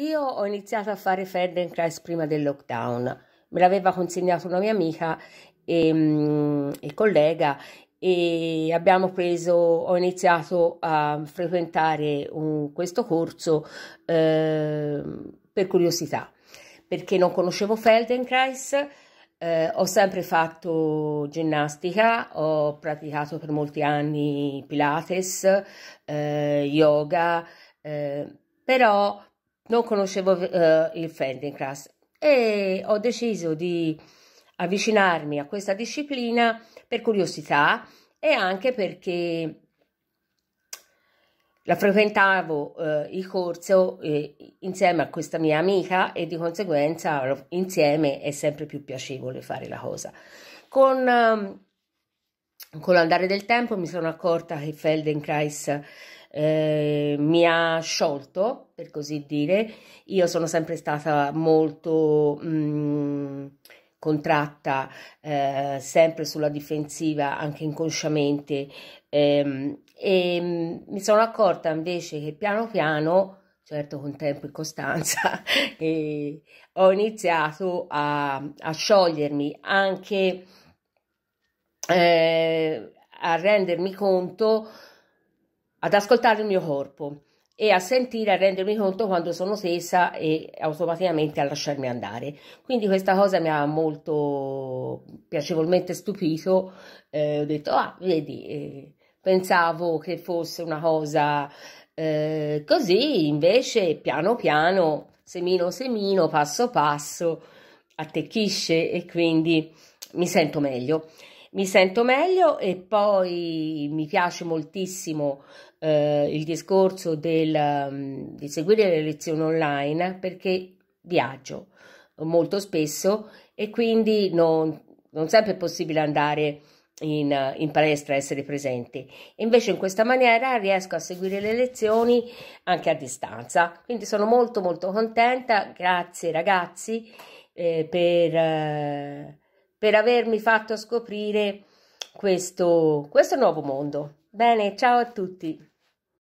Io ho iniziato a fare Feldenkrais prima del lockdown, me l'aveva consegnato una mia amica e, mm, e collega e abbiamo preso, ho iniziato a frequentare un, questo corso eh, per curiosità, perché non conoscevo Feldenkrais, eh, ho sempre fatto ginnastica, ho praticato per molti anni Pilates, eh, yoga, eh, però non conoscevo eh, il Fending Class e ho deciso di avvicinarmi a questa disciplina per curiosità e anche perché la frequentavo eh, il corso eh, insieme a questa mia amica e di conseguenza insieme è sempre più piacevole fare la cosa. Con ehm, con l'andare del tempo mi sono accorta che Feldenkrais eh, mi ha sciolto, per così dire. Io sono sempre stata molto mh, mm, contratta, eh, sempre sulla difensiva, anche inconsciamente, ehm, e mh, mm, mi sono accorta invece che piano piano, certo con tempo e costanza, eh, ho iniziato a, a sciogliermi anche. Eh, a rendermi conto, ad ascoltare il mio corpo e a sentire, a rendermi conto quando sono tesa e automaticamente a lasciarmi andare. Quindi questa cosa mi ha molto piacevolmente stupito, eh, ho detto, ah, vedi, eh, pensavo che fosse una cosa eh, così, invece piano piano, semino semino, passo passo, attecchisce e quindi mi sento meglio mi sento meglio e poi mi piace moltissimo eh, il discorso del, mm, di seguire le lezioni online perché viaggio molto spesso e quindi non, non sempre è possibile andare in, in palestra, essere presenti. Invece in questa maniera riesco a seguire le lezioni anche a distanza. Quindi sono molto molto contenta, grazie ragazzi eh, per... Eh, per avermi fatto scoprire questo, questo nuovo mondo. Bene, ciao a tutti!